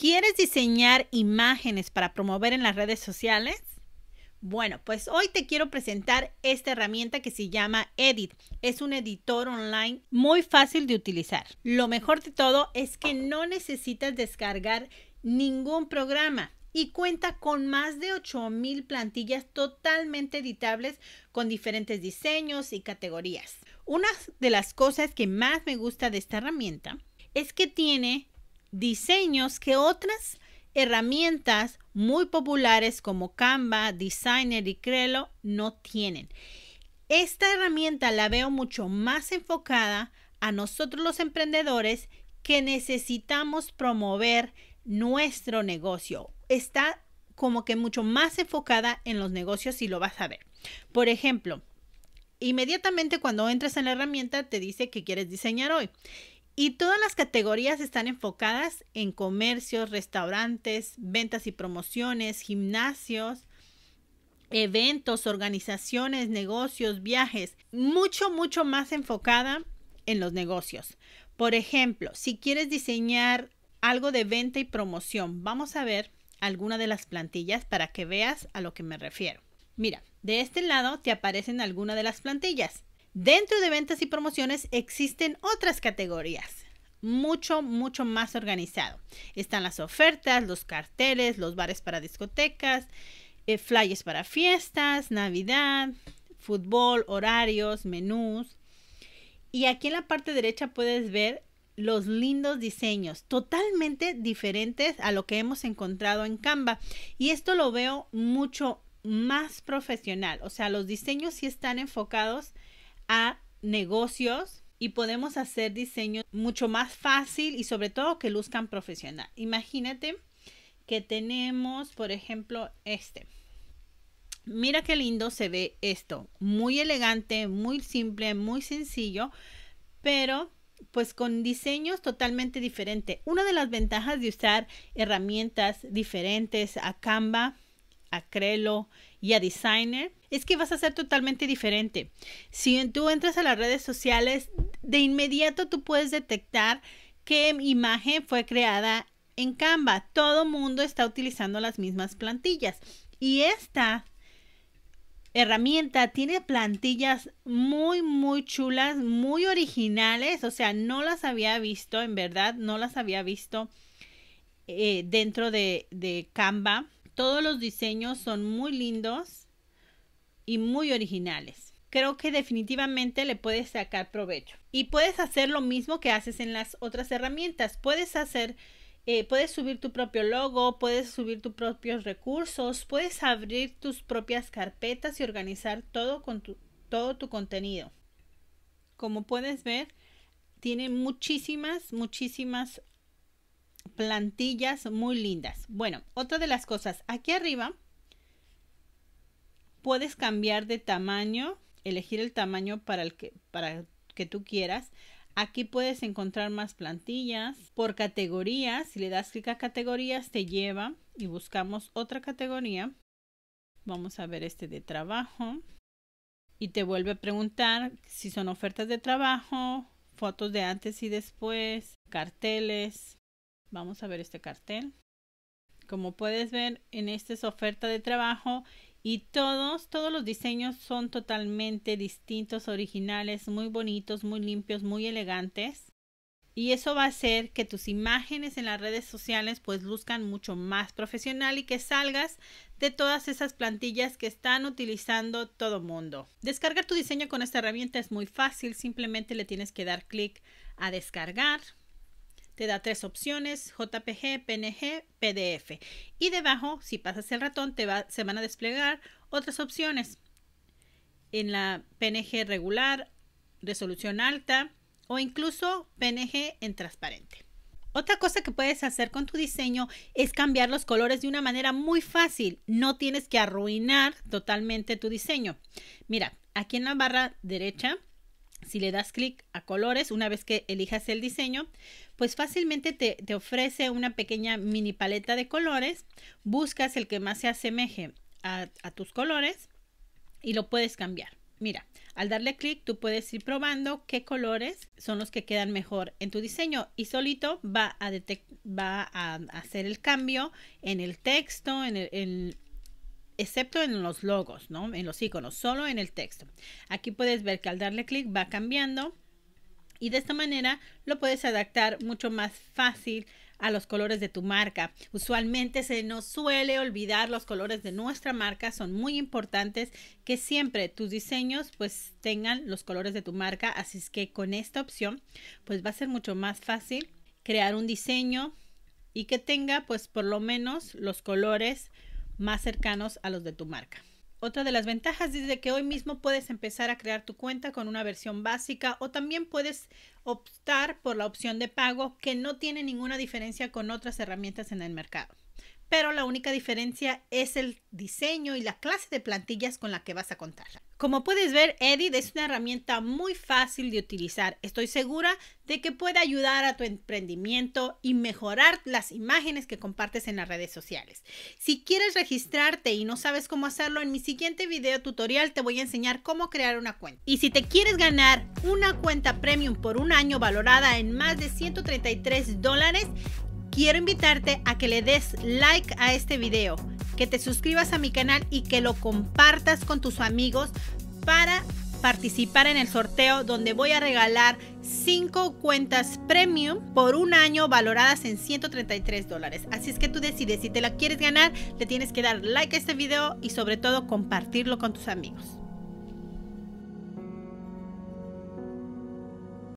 ¿Quieres diseñar imágenes para promover en las redes sociales? Bueno, pues hoy te quiero presentar esta herramienta que se llama Edit. Es un editor online muy fácil de utilizar. Lo mejor de todo es que no necesitas descargar ningún programa y cuenta con más de 8000 plantillas totalmente editables con diferentes diseños y categorías. Una de las cosas que más me gusta de esta herramienta es que tiene diseños que otras herramientas muy populares como Canva, Designer y Crelo no tienen. Esta herramienta la veo mucho más enfocada a nosotros los emprendedores que necesitamos promover nuestro negocio. Está como que mucho más enfocada en los negocios y lo vas a ver. Por ejemplo, inmediatamente cuando entras en la herramienta te dice que quieres diseñar hoy y todas las categorías están enfocadas en comercios, restaurantes, ventas y promociones, gimnasios, eventos, organizaciones, negocios, viajes, mucho, mucho más enfocada en los negocios. Por ejemplo, si quieres diseñar algo de venta y promoción, vamos a ver alguna de las plantillas para que veas a lo que me refiero. Mira, de este lado te aparecen algunas de las plantillas. Dentro de ventas y promociones existen otras categorías mucho, mucho más organizado. Están las ofertas, los carteles, los bares para discotecas, eh, flyers para fiestas, Navidad, fútbol, horarios, menús. Y aquí en la parte derecha puedes ver los lindos diseños, totalmente diferentes a lo que hemos encontrado en Canva. Y esto lo veo mucho más profesional. O sea, los diseños sí están enfocados a negocios y podemos hacer diseño mucho más fácil y sobre todo que luzcan profesional. Imagínate que tenemos, por ejemplo, este. Mira qué lindo se ve esto. Muy elegante, muy simple, muy sencillo, pero pues con diseños totalmente diferentes. Una de las ventajas de usar herramientas diferentes a Canva a Crelo y a Designer, es que vas a ser totalmente diferente. Si tú entras a las redes sociales, de inmediato tú puedes detectar qué imagen fue creada en Canva. Todo mundo está utilizando las mismas plantillas. Y esta herramienta tiene plantillas muy, muy chulas, muy originales. O sea, no las había visto, en verdad, no las había visto eh, dentro de, de Canva. Todos los diseños son muy lindos y muy originales. Creo que definitivamente le puedes sacar provecho. Y puedes hacer lo mismo que haces en las otras herramientas. Puedes hacer eh, puedes subir tu propio logo, puedes subir tus propios recursos, puedes abrir tus propias carpetas y organizar todo, con tu, todo tu contenido. Como puedes ver, tiene muchísimas, muchísimas plantillas muy lindas. Bueno, otra de las cosas, aquí arriba puedes cambiar de tamaño, elegir el tamaño para el que, para que tú quieras. Aquí puedes encontrar más plantillas por categorías. Si le das clic a categorías te lleva y buscamos otra categoría. Vamos a ver este de trabajo y te vuelve a preguntar si son ofertas de trabajo, fotos de antes y después, carteles, Vamos a ver este cartel. Como puedes ver, en esta es oferta de trabajo y todos, todos los diseños son totalmente distintos, originales, muy bonitos, muy limpios, muy elegantes. Y eso va a hacer que tus imágenes en las redes sociales pues luzcan mucho más profesional y que salgas de todas esas plantillas que están utilizando todo mundo. Descargar tu diseño con esta herramienta es muy fácil, simplemente le tienes que dar clic a descargar te da tres opciones, JPG, PNG, PDF. Y debajo, si pasas el ratón, te va, se van a desplegar otras opciones. En la PNG regular, resolución alta o incluso PNG en transparente. Otra cosa que puedes hacer con tu diseño es cambiar los colores de una manera muy fácil. No tienes que arruinar totalmente tu diseño. Mira, aquí en la barra derecha si le das clic a colores, una vez que elijas el diseño, pues fácilmente te, ofrece una pequeña mini paleta de colores, buscas el que más se asemeje a, tus colores y lo puedes cambiar. Mira, al darle clic tú puedes ir probando qué colores son los que quedan mejor en tu diseño y solito va a, va a hacer el cambio en el texto, en, el, excepto en los logos, ¿no? En los iconos, solo en el texto. Aquí puedes ver que al darle clic va cambiando y de esta manera lo puedes adaptar mucho más fácil a los colores de tu marca. Usualmente se nos suele olvidar los colores de nuestra marca, son muy importantes que siempre tus diseños pues tengan los colores de tu marca, así es que con esta opción pues va a ser mucho más fácil crear un diseño y que tenga pues por lo menos los colores más cercanos a los de tu marca. Otra de las ventajas es que hoy mismo puedes empezar a crear tu cuenta con una versión básica o también puedes optar por la opción de pago que no tiene ninguna diferencia con otras herramientas en el mercado pero la única diferencia es el diseño y la clase de plantillas con la que vas a contar. Como puedes ver, Edit es una herramienta muy fácil de utilizar. Estoy segura de que puede ayudar a tu emprendimiento y mejorar las imágenes que compartes en las redes sociales. Si quieres registrarte y no sabes cómo hacerlo, en mi siguiente video tutorial te voy a enseñar cómo crear una cuenta. Y si te quieres ganar una cuenta premium por un año valorada en más de 133 dólares, quiero invitarte a que le des like a este video, que te suscribas a mi canal y que lo compartas con tus amigos para participar en el sorteo donde voy a regalar 5 cuentas premium por un año valoradas en 133 dólares. Así es que tú decides si te la quieres ganar, le tienes que dar like a este video y sobre todo compartirlo con tus amigos.